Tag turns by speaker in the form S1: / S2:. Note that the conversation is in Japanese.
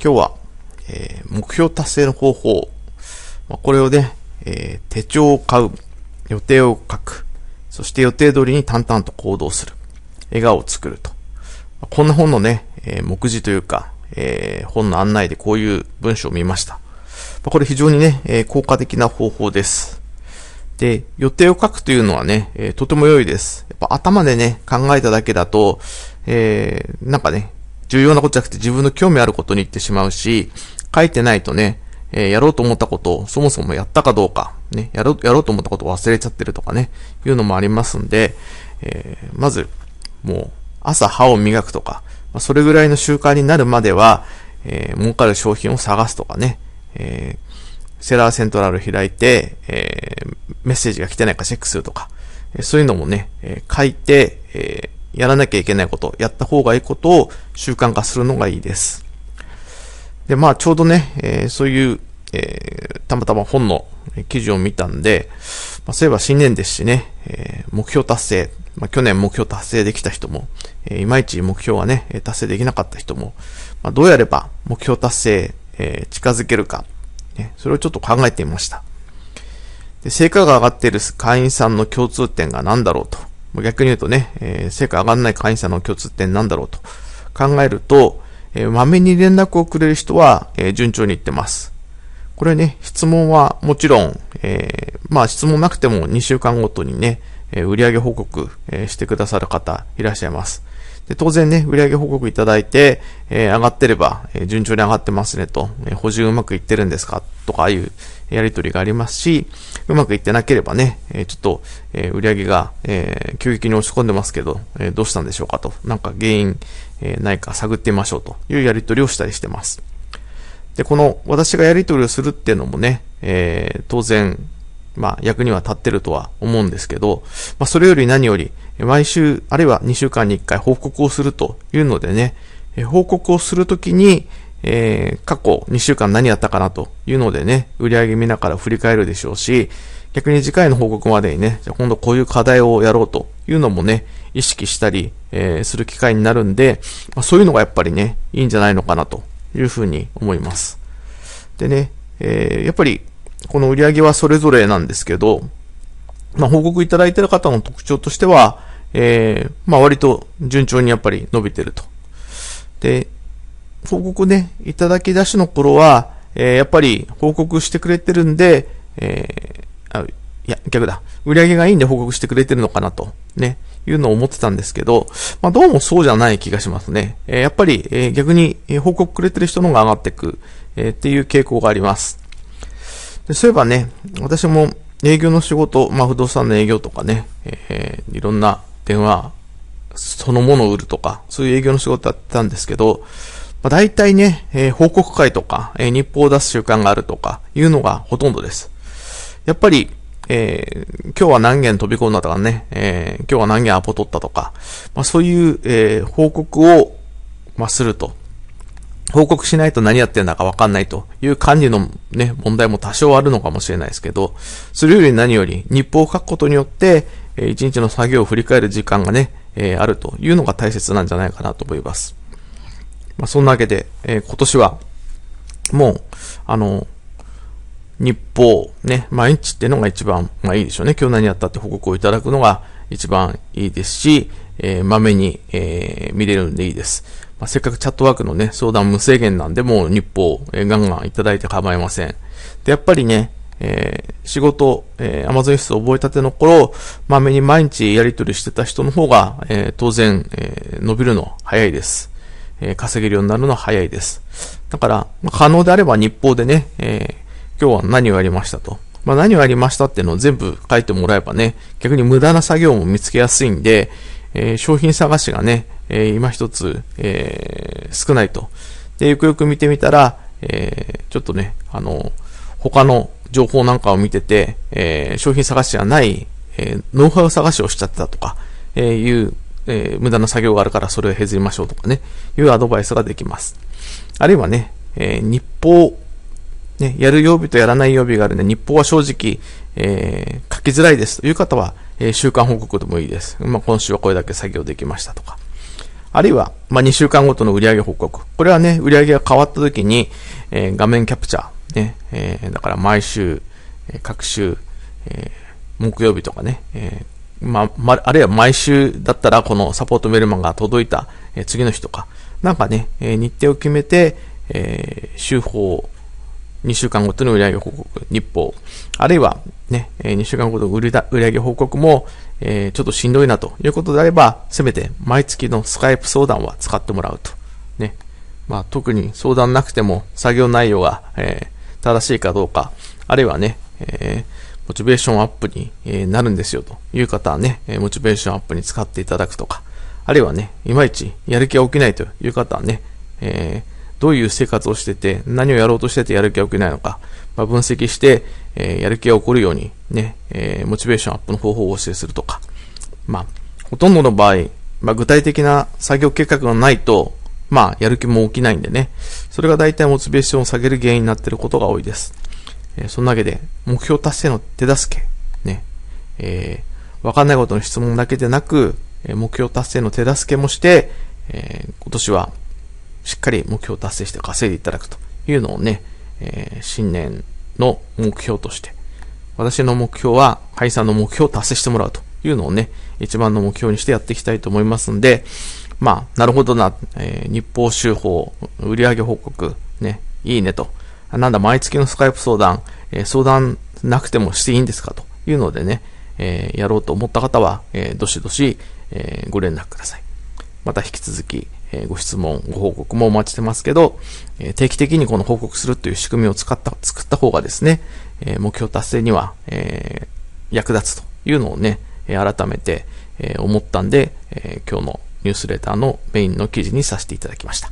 S1: 今日は、えー、目標達成の方法、まあ、これをね、えー、手帳を買う、予定を書く、そして予定通りに淡々と行動する、笑顔を作ると。まあ、こんな本のね、えー、目次というか、え本の案内でこういう文章を見ました。まあ、これ非常にね、え効果的な方法です。で、予定を書くというのはね、えとても良いです。やっぱ頭でね、考えただけだと、えなんかね、重要なことじゃなくて自分の興味あることに行ってしまうし、書いてないとね、えー、やろうと思ったことをそもそもやったかどうか、ね、やろう、やろうと思ったことを忘れちゃってるとかね、いうのもありますんで、えー、まず、もう、朝歯を磨くとか、まあ、それぐらいの習慣になるまでは、えー、儲かる商品を探すとかね、えー、セラーセントラル開いて、えー、メッセージが来てないかチェックするとか、えー、そういうのもね、えー、書いて、えー、やらなきゃいけないこと、やった方がいいことを習慣化するのがいいです。で、まあ、ちょうどね、えー、そういう、えー、たまたま本の記事を見たんで、まあ、そういえば新年ですしね、えー、目標達成、まあ、去年目標達成できた人も、えいまいち目標はね、達成できなかった人も、まあ、どうやれば目標達成、え近づけるか、ね、それをちょっと考えてみました。で成果が上がっている会員さんの共通点が何だろうと逆に言うとね、えー、成果上がらない会員さんの共通点なんだろうと考えると、えー、まめに連絡をくれる人は、えー、順調にいってます。これね、質問はもちろん、えー、まあ質問なくても2週間ごとにね、え売上報告、えしてくださる方いらっしゃいます。で、当然ね、売上報告いただいて、えー、上がってれば、えー、順調に上がってますねと、えー、補充うまくいってるんですかとか、ああいうやりとりがありますし、うまくいってなければね、えー、ちょっと、えー、売上が、えー、急激に落ち込んでますけど、えー、どうしたんでしょうかと、なんか原因、えー、ないか探ってみましょうというやりとりをしたりしてます。で、この私がやりとりをするっていうのもね、えー、当然、まあ、役には立ってるとは思うんですけど、まあ、それより何より、毎週、あるいは2週間に1回報告をするというのでね、報告をするときに、えー、過去2週間何やったかなというのでね、売り上げ見ながら振り返るでしょうし、逆に次回の報告までにね、じゃ今度こういう課題をやろうというのもね、意識したり、えー、する機会になるんで、まあ、そういうのがやっぱりね、いいんじゃないのかなというふうに思います。でね、えー、やっぱりこの売り上げはそれぞれなんですけど、まあ、報告いただいている方の特徴としては、えー、まあ、割と順調にやっぱり伸びてると。で、報告ね、いただき出しの頃は、えー、やっぱり報告してくれてるんで、えー、あ、いや、逆だ。売り上げがいいんで報告してくれてるのかなと、ね、いうのを思ってたんですけど、まあ、どうもそうじゃない気がしますね。えー、やっぱり、え逆に、報告くれてる人の方が上がっていく、えっていう傾向があります。そういえばね、私も、営業の仕事、まあ、不動産の営業とかね、えー、いろんな電話そのものを売るとか、そういう営業の仕事だったんですけど、まあ、大体ね、えー、報告会とか、えー、日報を出す習慣があるとか、いうのがほとんどです。やっぱり、えー、今日は何件飛び込んだとかね、え今日は何件アポ取ったとか、まあ、そういう、え報告を、まあ、すると。報告しないと何やってんだかわかんないという管理のね、問題も多少あるのかもしれないですけど、それより何より日報を書くことによって、え一日の作業を振り返る時間がね、えあるというのが大切なんじゃないかなと思います。まあ、そんなわけで、え今年は、もう、あの、日報、ね、毎日っていうのが一番、まあいいでしょうね。今日何やったって報告をいただくのが一番いいですし、えー、まめに、えー、見れるんでいいです。まあ、せっかくチャットワークのね、相談無制限なんで、もう日報、えー、ガンガンいただいて構いません。で、やっぱりね、えー、仕事、えー、Amazon 室を覚えたての頃、まめに毎日やり取りしてた人の方が、えー、当然、えー、伸びるの早いです。えー、稼げるようになるのは早いです。だから、まあ、可能であれば日報でね、えー、今日は何をやりましたと。まあ、何をやりましたっていうのを全部書いてもらえばね、逆に無駄な作業も見つけやすいんで、えー、商品探しがね、えー、今一つ、えー、少ないと。で、よくよく見てみたら、えちょっとね、あの、他の情報なんかを見てて、え商品探しじゃない、えノウハウ探しをしちゃってたとか、えいう、え無駄な作業があるからそれを削りましょうとかね、いうアドバイスができます。あるいはね、え日報、ね、やる曜日とやらない曜日があるんで、日報は正直、え書きづらいですという方は、えー、週間報告でもいいです。まあ、今週はこれだけ作業できましたとか。あるいは、まあ、2週間ごとの売上報告。これはね、売上が変わった時に、えー、画面キャプチャー。ね、えー、だから毎週、えー、各週、えー、木曜日とかね、えー、まま、あるいは毎週だったらこのサポートメルマンが届いた、えー、次の日とか、なんかね、えー、日程を決めて、えー、週報を2週間ごとの売上報告、日報、あるいはね、2週間ごとの売上報告も、えー、ちょっとしんどいなということであれば、せめて毎月のスカイプ相談は使ってもらうと。ね。まあ、特に相談なくても作業内容が、えー、正しいかどうか、あるいはね、えー、モチベーションアップに、えなるんですよという方はね、モチベーションアップに使っていただくとか、あるいはね、いまいちやる気が起きないという方はね、えーどういう生活をしてて、何をやろうとしててやる気が起きないのか、まあ、分析して、えー、やる気が起こるようにね、えー、モチベーションアップの方法を教えするとか、まあ、ほとんどの場合、まあ、具体的な作業計画がないと、まあ、やる気も起きないんでね、それが大体モチベーションを下げる原因になっていることが多いです。えー、そんなわけで、目標達成の手助け、ね、えー、わかんないことの質問だけでなく、目標達成の手助けもして、えー、今年はしっかり目標を達成して稼いでいただくというのをね、えー、新年の目標として、私の目標は、解散の目標を達成してもらうというのをね、一番の目標にしてやっていきたいと思いますんで、まあ、なるほどな、えー、日報集報、売上報告、ね、いいねと。なんだ、毎月のスカイプ相談、えー、相談なくてもしていいんですかというのでね、えー、やろうと思った方は、えどしどし、えご連絡ください。また引き続き、えー、ご質問、ご報告もお待ちしてますけど、えー、定期的にこの報告するという仕組みを使った、作った方がですね、えー、目標達成には、え役立つというのをね、改めて、え思ったんで、え今日のニュースレターのメインの記事にさせていただきました。